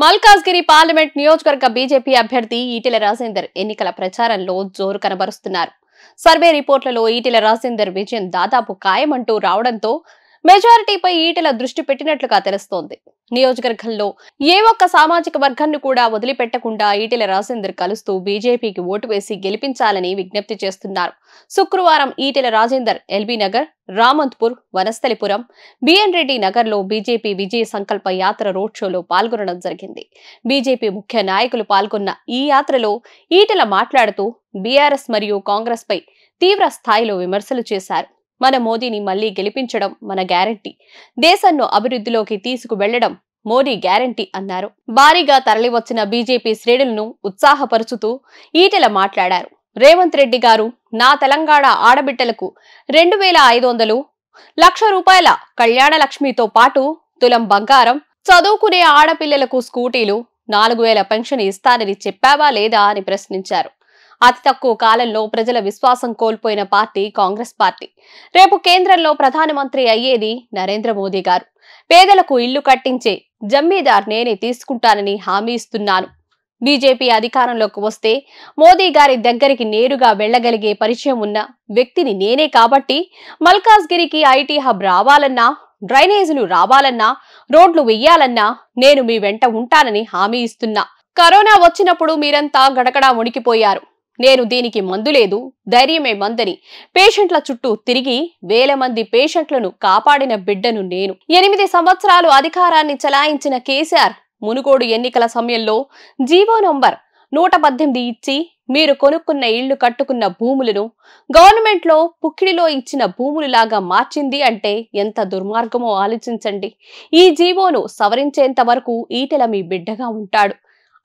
Malkajgiri parliament నియోజకవర్గ BJP అభ్యర్థి ఈటెల రాజేందర్ ఎన్నికల ప్రచారంలో జోరు కనబరుస్తున్నారు సర్వే రిపోర్టులలో ఈటెల రాజేందర్ విజయం దాదాపు ఖాయమంటూ రావడంతో మెజారిటీపై ఈటల దృష్టి పెట్టినట్లుగా తెలుస్తోంది నియోజకవర్గంలో ఏ ఒక్క సామాజిక వర్గాన్ని కూడా వదిలిపెట్టకుండా ఈటెల రాజేందర్ కలుస్తూ బీజేపీకి ఓటు వేసి గెలిపించాలని విజ్ఞప్తి చేస్తున్నారు శుక్రవారం ఈటెల రాజేందర్ ఎల్బీ నగర్ రామంత్పూర్ వనస్థలిపురం బిఎన్ రెడ్డి నగర్లో బీజేపీ విజయ సంకల్ప యాత్ర రోడ్ షోలో పాల్గొనడం జరిగింది బీజేపీ ముఖ్య నాయకులు పాల్గొన్న ఈ యాత్రలో ఈటెల మాట్లాడుతూ బీఆర్ఎస్ మరియు కాంగ్రెస్పై తీవ్ర స్థాయిలో విమర్శలు చేశారు మన మోదీని మళ్లీ గెలిపించడం మన గ్యారంటీ దేశంను అభివృద్ధిలోకి తీసుకు వెళ్లడం మోడీ గ్యారంటీ అన్నారు భారీగా తరలివచ్చిన బీజేపీ శ్రేణులను ఉత్సాహపరుచుతూ ఈటెల మాట్లాడారు రేవంత్ రెడ్డి గారు నా తెలంగాణ ఆడబిడ్డలకు రెండు వేల ఐదు వందలు లక్ష రూపాయల కళ్యాణ లక్ష్మితో పాటు తులం బంగారం చదువుకునే ఆడపిల్లలకు స్కూటీలు నాలుగు వేల పెన్షన్ ఇస్తానని చెప్పావా లేదా అని ప్రశ్నించారు అతి తక్కువ కాలంలో ప్రజల విశ్వాసం కోల్పోయిన పార్టీ కాంగ్రెస్ పార్టీ రేపు కేంద్రంలో ప్రధానమంత్రి అయ్యేది నరేంద్ర మోదీ గారు పేదలకు ఇల్లు కట్టించే జమ్మీదార్ నేనే తీసుకుంటానని హామీ ఇస్తున్నాను బీజేపీ అధికారంలోకి వస్తే మోదీ గారి దగ్గరికి నేరుగా వెళ్లగలిగే పరిచయం ఉన్న వ్యక్తిని నేనే కాబట్టి మల్కాజ్గిరికి ఐటీ హబ్ రావాలన్నా డ్రైనేజీలు రావాలన్నా రోడ్లు వెయ్యాలన్నా నేను మీ వెంట ఉంటానని హామీ ఇస్తున్నా కరోనా వచ్చినప్పుడు మీరంతా గడగడా వణికిపోయారు నేను దీనికి మందు లేదు ధైర్యమే మందని పేషెంట్ల చుట్టూ తిరిగి వేల మంది పేషెంట్లను కాపాడిన బిడ్డను నేను ఎనిమిది సంవత్సరాలు అధికారాన్ని చలాయించిన కేసీఆర్ మునుగోడు ఎన్నికల సమయంలో జీవో నంబర్ నూట పద్దెనిమిది ఇచ్చి మీరు కొనుక్కున్న ఇళ్లు కట్టుకున్న భూములను గవర్నమెంట్లో పుక్కిడిలో ఇచ్చిన భూములులాగా మార్చింది అంటే ఎంత దుర్మార్గమో ఆలోచించండి ఈ జీవోను సవరించేంత వరకు ఈటెల మీ బిడ్డగా ఉంటాడు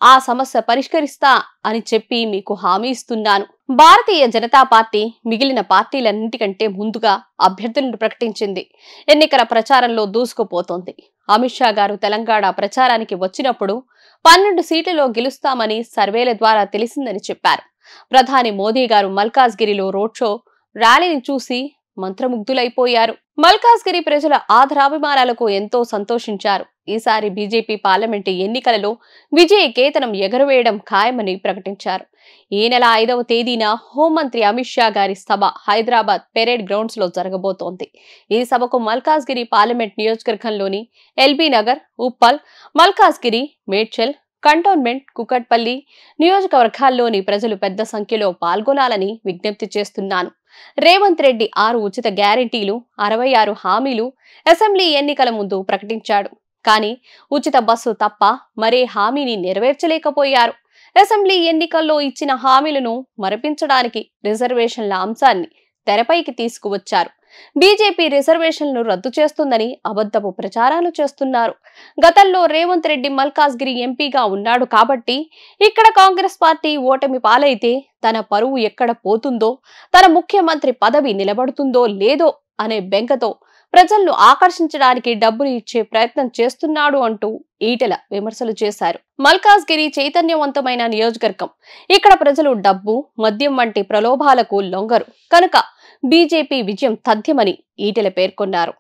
ఆ సమస్య పరిష్కరిస్తా అని చెప్పి మీకు హామీ ఇస్తున్నాను భారతీయ జనతా పార్టీ మిగిలిన పార్టీలన్నిటికంటే ముందుగా అభ్యర్థులను ప్రకటించింది ఎన్నికల ప్రచారంలో దూసుకుపోతోంది అమిత్ షా గారు తెలంగాణ ప్రచారానికి వచ్చినప్పుడు పన్నెండు సీట్లలో గెలుస్తామని సర్వేల ద్వారా తెలిసిందని చెప్పారు ప్రధాని మోదీ గారు మల్కాజ్గిరిలో రోడ్ షో ర్యాలీని చూసి మంత్రముగ్ధులైపోయారు మల్కాజ్గిరి ప్రజల ఆధరాభిమానాలకు ఎంతో సంతోషించారు ఈసారి బీజేపీ పార్లమెంటు ఎన్నికలలో విజయ కేతనం ఎగరవేయడం ఖాయమని ప్రకటించారు ఈ నెల ఐదవ తేదీన హోంమంత్రి అమిత్ షా గారి సభ హైదరాబాద్ పెరేడ్ గ్రౌండ్స్ లో జరగబోతోంది ఈ సభకు మల్కాజ్గిరి పార్లమెంట్ నియోజకవర్గంలోని ఎల్బీ నగర్ ఉప్పల్ మల్కాజ్గిరి మేడ్చల్ కంటోన్మెంట్ కుకట్పల్లి నియోజకవర్గాల్లోని ప్రజలు పెద్ద సంఖ్యలో పాల్గొనాలని విజ్ఞప్తి చేస్తున్నాను రేవంత్ రెడ్డి ఆరు ఉచిత గ్యారంటీలు అరవై ఆరు హామీలు అసెంబ్లీ ఎన్నికల ముందు ప్రకటించాడు కానీ ఉచిత బస్సు తప్ప మరే హామీని నెరవేర్చలేకపోయారు అసెంబ్లీ ఎన్నికల్లో ఇచ్చిన హామీలను మరపించడానికి రిజర్వేషన్ల అంశాన్ని తెరపైకి తీసుకువచ్చారు బీజేపీ రిజర్వేషన్లు రద్దు చేస్తుందని అబద్ధపు ప్రచారాలు చేస్తున్నారు గతంలో రేవంత్ రెడ్డి మల్కాజ్గిరి ఎంపీగా ఉన్నాడు కాబట్టి ఇక్కడ కాంగ్రెస్ పార్టీ ఓటమి పాలైతే తన పరువు ఎక్కడ పోతుందో తన ముఖ్యమంత్రి పదవి నిలబడుతుందో లేదో అనే బెంకతో ప్రజలను ఆకర్షించడానికి డబ్బులు ఇచ్చే ప్రయత్నం చేస్తున్నాడు అంటూ ఈటెల విమర్శలు చేశారు మల్కాజ్గిరి చైతన్యవంతమైన నియోజకవర్గం ఇక్కడ ప్రజలు డబ్బు మద్యం వంటి ప్రలోభాలకు లొంగరు కనుక బీజేపీ విజయం తథ్యమని ఈటెల పేర్కొన్నారు